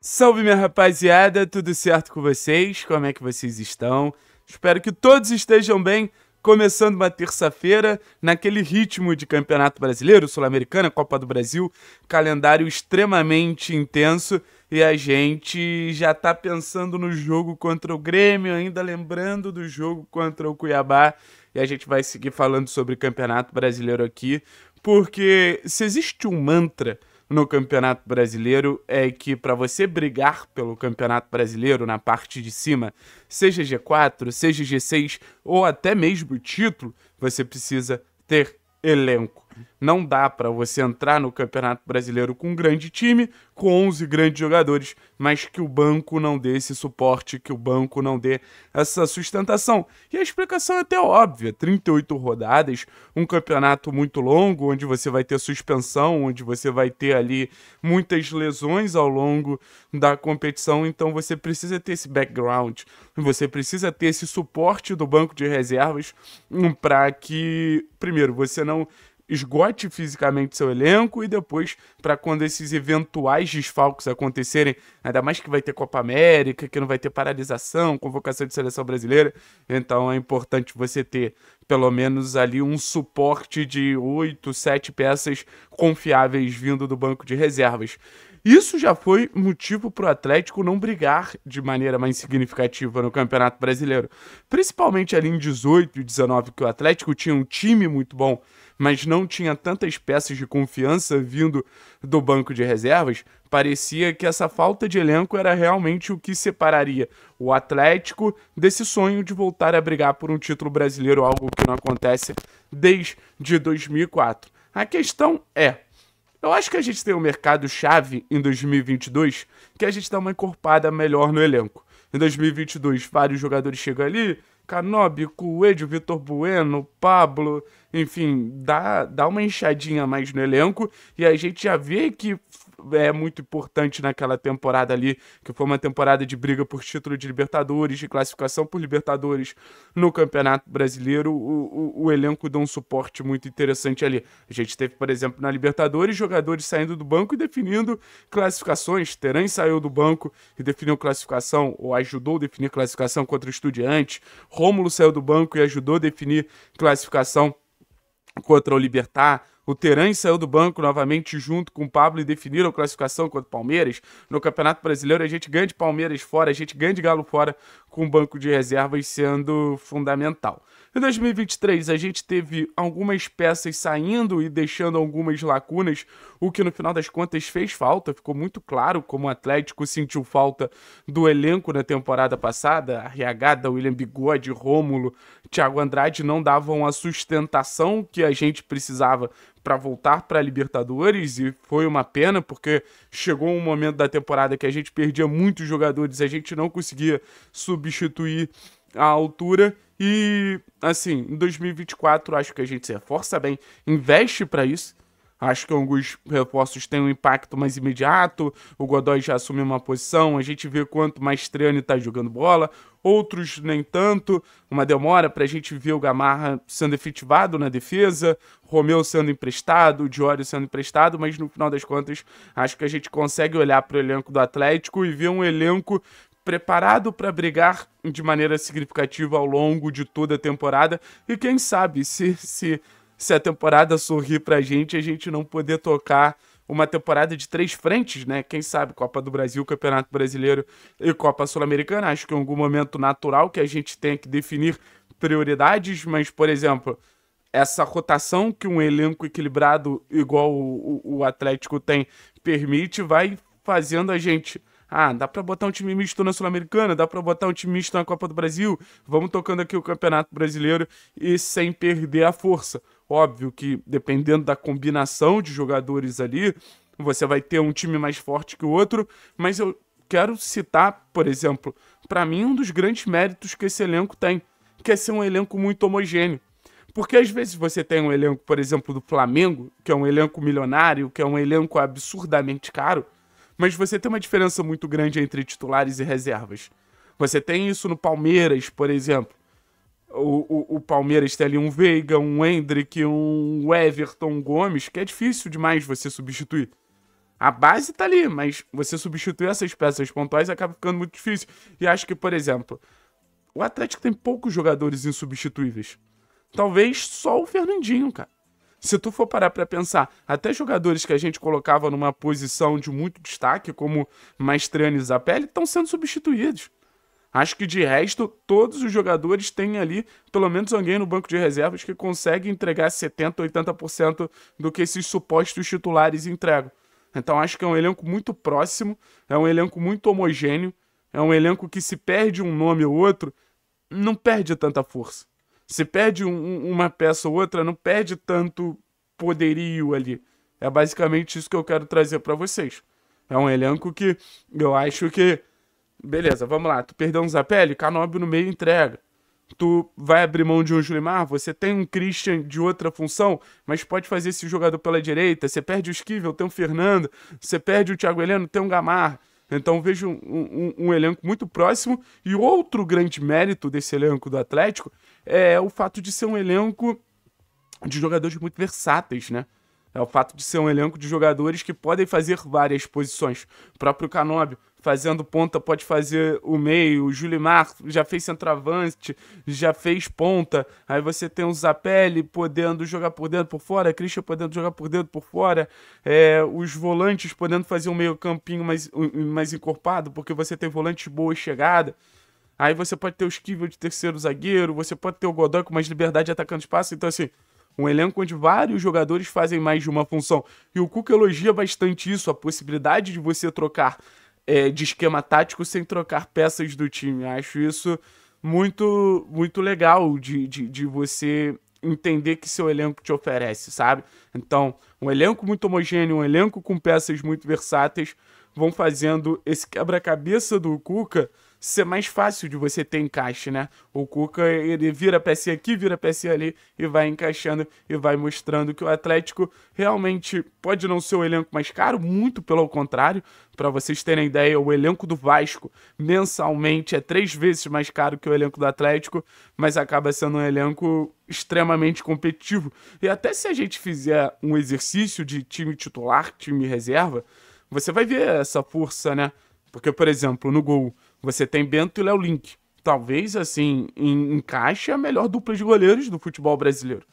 Salve minha rapaziada, tudo certo com vocês? Como é que vocês estão? Espero que todos estejam bem. Começando uma terça-feira, naquele ritmo de Campeonato Brasileiro, Sul-Americana, Copa do Brasil, calendário extremamente intenso e a gente já tá pensando no jogo contra o Grêmio, ainda lembrando do jogo contra o Cuiabá, e a gente vai seguir falando sobre Campeonato Brasileiro aqui, porque se existe um mantra no Campeonato Brasileiro é que para você brigar pelo Campeonato Brasileiro na parte de cima, seja G4, seja G6 ou até mesmo título, você precisa ter elenco. Não dá para você entrar no Campeonato Brasileiro com um grande time, com 11 grandes jogadores, mas que o banco não dê esse suporte, que o banco não dê essa sustentação. E a explicação é até óbvia: 38 rodadas, um campeonato muito longo, onde você vai ter suspensão, onde você vai ter ali muitas lesões ao longo da competição, então você precisa ter esse background, você precisa ter esse suporte do banco de reservas para que, primeiro, você não esgote fisicamente seu elenco e depois para quando esses eventuais desfalques acontecerem, ainda mais que vai ter Copa América, que não vai ter paralisação, convocação de seleção brasileira, então é importante você ter pelo menos ali um suporte de oito sete peças confiáveis vindo do banco de reservas. Isso já foi motivo para o Atlético não brigar de maneira mais significativa no Campeonato Brasileiro. Principalmente ali em 18 e 19, que o Atlético tinha um time muito bom mas não tinha tantas peças de confiança vindo do banco de reservas, parecia que essa falta de elenco era realmente o que separaria o Atlético desse sonho de voltar a brigar por um título brasileiro, algo que não acontece desde 2004. A questão é, eu acho que a gente tem um mercado-chave em 2022 que a gente dá uma encorpada melhor no elenco. Em 2022, vários jogadores chegam ali, Canobi, Coelho, Vitor Bueno, Pablo, enfim, dá, dá uma enxadinha mais no elenco e a gente já vê que é muito importante naquela temporada ali, que foi uma temporada de briga por título de Libertadores, de classificação por Libertadores no Campeonato Brasileiro, o, o, o elenco deu um suporte muito interessante ali. A gente teve, por exemplo, na Libertadores, jogadores saindo do banco e definindo classificações. Teran saiu do banco e definiu classificação, ou ajudou a definir classificação contra o Estudiante. Rômulo saiu do banco e ajudou a definir classificação contra o Libertar, o Teran saiu do banco novamente junto com o Pablo e definiram a classificação contra o Palmeiras. No Campeonato Brasileiro, a gente ganha de Palmeiras fora, a gente ganha de Galo fora, com o banco de reservas sendo fundamental. Em 2023, a gente teve algumas peças saindo e deixando algumas lacunas, o que no final das contas fez falta. Ficou muito claro como o Atlético sentiu falta do elenco na temporada passada. A Riagada, William Bigode, Rômulo, Thiago Andrade não davam a sustentação que a gente precisava para voltar para a Libertadores e foi uma pena porque chegou um momento da temporada que a gente perdia muitos jogadores, a gente não conseguia substituir a altura e assim, em 2024 acho que a gente se reforça bem, investe para isso Acho que alguns reforços têm um impacto mais imediato. O Godoy já assumiu uma posição, a gente vê quanto mais Maestriani está jogando bola. Outros nem tanto. Uma demora para a gente ver o Gamarra sendo efetivado na defesa, Romeu sendo emprestado, Diório sendo emprestado, mas no final das contas, acho que a gente consegue olhar para o elenco do Atlético e ver um elenco preparado para brigar de maneira significativa ao longo de toda a temporada. E quem sabe se, se se a temporada sorrir pra gente, a gente não poder tocar uma temporada de três frentes, né? Quem sabe Copa do Brasil, Campeonato Brasileiro e Copa Sul-Americana. Acho que é algum momento natural que a gente tenha que definir prioridades, mas, por exemplo, essa rotação que um elenco equilibrado igual o, o, o Atlético tem permite vai fazendo a gente. Ah, dá para botar um time misto na Sul-Americana, dá para botar um time misto na Copa do Brasil. Vamos tocando aqui o Campeonato Brasileiro e sem perder a força. Óbvio que dependendo da combinação de jogadores ali, você vai ter um time mais forte que o outro, mas eu quero citar, por exemplo, para mim um dos grandes méritos que esse elenco tem, que é ser um elenco muito homogêneo. Porque às vezes você tem um elenco, por exemplo, do Flamengo, que é um elenco milionário, que é um elenco absurdamente caro, mas você tem uma diferença muito grande entre titulares e reservas. Você tem isso no Palmeiras, por exemplo. O, o, o, Palmeiras tem ali um Veiga, um Hendrick, um Everton Gomes, que é difícil demais você substituir. A base tá ali, mas você substituir essas peças pontuais acaba ficando muito difícil. E acho que, por exemplo, o Atlético tem poucos jogadores insubstituíveis. Talvez só o Fernandinho, cara. Se tu for parar para pensar, até jogadores que a gente colocava numa posição de muito destaque, como Maestrani e Zapelli, estão sendo substituídos. Acho que de resto, todos os jogadores têm ali pelo menos alguém no banco de reservas que consegue entregar 70%, 80% do que esses supostos titulares entregam. Então acho que é um elenco muito próximo, é um elenco muito homogêneo, é um elenco que se perde um nome ou outro, não perde tanta força. Se perde um, uma peça ou outra, não perde tanto poderio ali. É basicamente isso que eu quero trazer para vocês. É um elenco que eu acho que Beleza, vamos lá. Tu perdeu um Zapelli, Canóbio no meio entrega. Tu vai abrir mão de um Julimar, você tem um Christian de outra função, mas pode fazer esse jogador pela direita. Você perde o Esquivel, tem o Fernando. Você perde o Thiago Heleno, tem o Gamar. Então vejo um, um, um, elenco muito próximo. E outro grande mérito desse elenco do Atlético é o fato de ser um elenco de jogadores muito versáteis, né? É o fato de ser um elenco de jogadores que podem fazer várias posições. O próprio Canóbio, fazendo ponta, pode fazer o meio. O Julimar já fez centroavante, já fez ponta. Aí você tem o Zapelli podendo jogar por dentro, por fora. Christian podendo jogar por dentro, por fora. É, os volantes podendo fazer um meio campinho mais, mais encorpado, porque você tem volantes boa chegada. Aí você pode ter o Esquivel de terceiro zagueiro, você pode ter o Godoy com mais liberdade atacando espaço. Então, assim, um elenco onde vários jogadores fazem mais de uma função. E o Cuca elogia bastante isso, a possibilidade de você trocar é, de esquema tático sem trocar peças do time. Acho isso muito, muito legal de, de, de você entender que seu elenco te oferece, sabe? Então, um elenco muito homogêneo, um elenco com peças muito versáteis, vão fazendo esse quebra-cabeça do Cuca ser mais fácil de você ter encaixe, né? O Cuca, ele vira peça aqui, vira peça ali e vai encaixando e vai mostrando que o Atlético realmente pode não ser o elenco mais caro, muito pelo contrário. Para vocês terem ideia, o elenco do Vasco mensalmente é três vezes mais caro que o elenco do Atlético, mas acaba sendo um elenco extremamente competitivo. E até se a gente fizer um exercício de time titular, time reserva, você vai ver essa força, né? Porque, por exemplo, no gol, você tem Bento e Léo Link. Talvez, assim, em, encaixe a melhor dupla de goleiros do futebol brasileiro.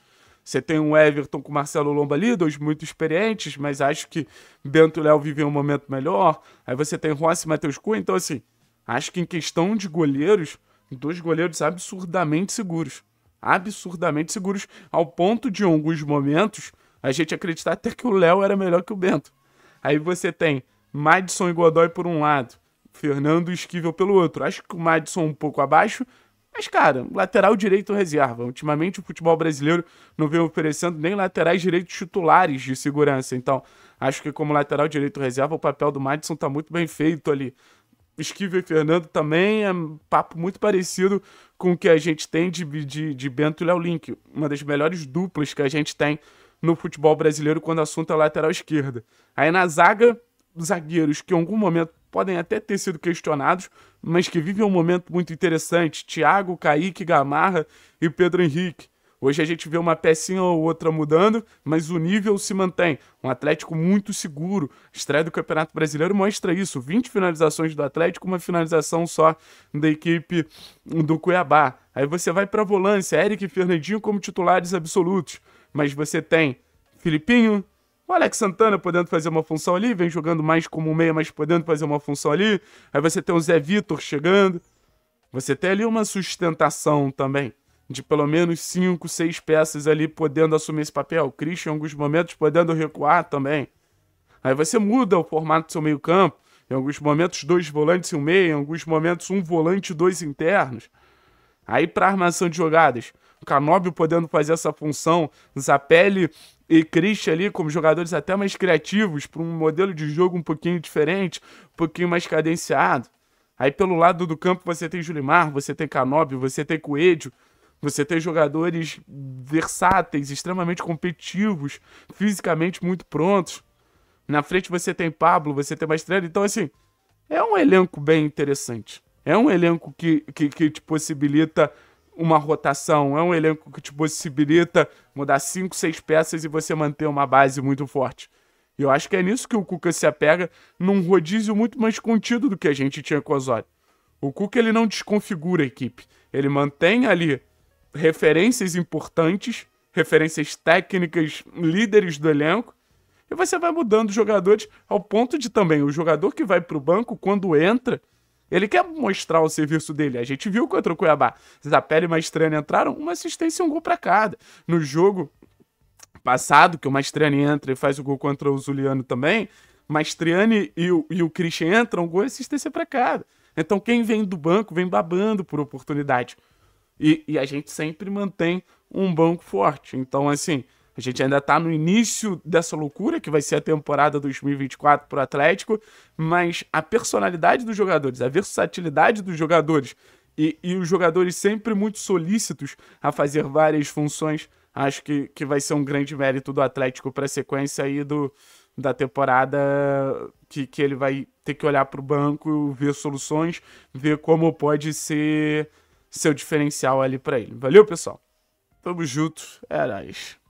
Você tem um Everton com Marcelo Lomba ali, dois muito experientes, mas acho que Bento e Léo vivem um momento melhor. Aí você tem Rossi e Matheus Cunha. Então, assim, acho que em questão de goleiros, dois goleiros absurdamente seguros. Absurdamente seguros, ao ponto de, em alguns momentos, a gente acreditar até que o Léo era melhor que o Bento. Aí você tem Madison e Godoy por um lado, Fernando e Esquivel pelo outro. Acho que o Madison um pouco abaixo, mas, cara, lateral direito reserva. Ultimamente o futebol brasileiro não vem oferecendo nem laterais direitos titulares de segurança. Então, acho que como lateral direito reserva, o papel do Madison está muito bem feito ali. Esquivel e Fernando também é um papo muito parecido com o que a gente tem de, de, de Bento e Léo Link. Uma das melhores duplas que a gente tem no futebol brasileiro quando o assunto é lateral esquerda. Aí na zaga, zagueiros que em algum momento podem até ter sido questionados, mas que vivem um momento muito interessante. Thiago, Kaique, Gamarra e Pedro Henrique. Hoje a gente vê uma pecinha ou outra mudando, mas o nível se mantém. Um Atlético muito seguro. A estreia do Campeonato Brasileiro mostra isso: 20 finalizações do Atlético, uma finalização só da equipe do Cuiabá. Aí você vai para a volância: Eric e Fernandinho como titulares absolutos mas você tem Filipinho, o Alex Santana podendo fazer uma função ali, vem jogando mais como um meia, mas podendo fazer uma função ali. Aí você tem o Zé Vitor chegando. Você tem ali uma sustentação também de pelo menos cinco, seis peças ali podendo assumir esse papel. O Christian, em alguns momentos, podendo recuar também. Aí você muda o formato do seu meio-campo. Em alguns momentos, dois volantes e um meia. Em alguns momentos, um volante e dois internos. Aí, para armação de jogadas, Canóbio podendo fazer essa função, Zapelli e Christian ali como jogadores até mais criativos, para um modelo de jogo um pouquinho diferente, um pouquinho mais cadenciado. Aí pelo lado do campo você tem Julimar, você tem Canóbio, você tem Coelho, você tem jogadores versáteis, extremamente competitivos, fisicamente muito prontos. Na frente você tem Pablo, você tem Mastrelli. Então, assim, é um elenco bem interessante. É um elenco que, que, que te possibilita uma rotação, é um elenco que te possibilita mudar cinco, seis peças e você manter uma base muito forte. E eu acho que é nisso que o Cuca se apega num rodízio muito mais contido do que a gente tinha com o Osório. O Cuca ele não desconfigura a equipe, ele mantém ali referências importantes, referências técnicas, líderes do elenco, e você vai mudando os jogadores ao ponto de também o jogador que vai para o banco quando entra ele quer mostrar o serviço dele. A gente viu contra o Cuiabá. Zapelli e Maestrani né? entraram, uma assistência e um gol para cada. No jogo passado, que o Maestrani entra e faz o gol contra o Zuliano também, Maestriani e o, e o Christian entram, gol e assistência para cada. Então quem vem do banco vem babando por oportunidade. E, e a gente sempre mantém um banco forte. Então, assim, a gente ainda está no início dessa loucura, que vai ser a temporada 2024 para o Atlético, mas a personalidade dos jogadores, a versatilidade dos jogadores e, e os jogadores sempre muito solícitos a fazer várias funções, acho que, que vai ser um grande mérito do Atlético para a sequência aí do, da temporada que, que ele vai ter que olhar para o banco, ver soluções, ver como pode ser seu diferencial ali para ele. Valeu, pessoal? Tamo junto, é nóis.